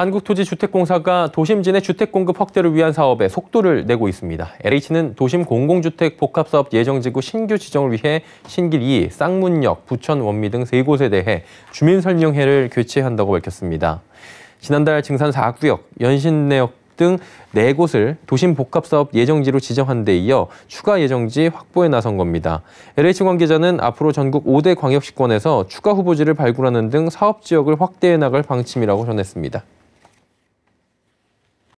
한국토지주택공사가 도심진의 주택 공급 확대를 위한 사업에 속도를 내고 있습니다. LH는 도심 공공주택 복합사업 예정지구 신규 지정을 위해 신길 2, 쌍문역, 부천 원미 등 3곳에 대해 주민설명회를 개최한다고 밝혔습니다. 지난달 증산 4구역, 연신내역 등 4곳을 도심 복합사업 예정지로 지정한 데 이어 추가 예정지 확보에 나선 겁니다. LH 관계자는 앞으로 전국 5대 광역시권에서 추가 후보지를 발굴하는 등 사업 지역을 확대해 나갈 방침이라고 전했습니다.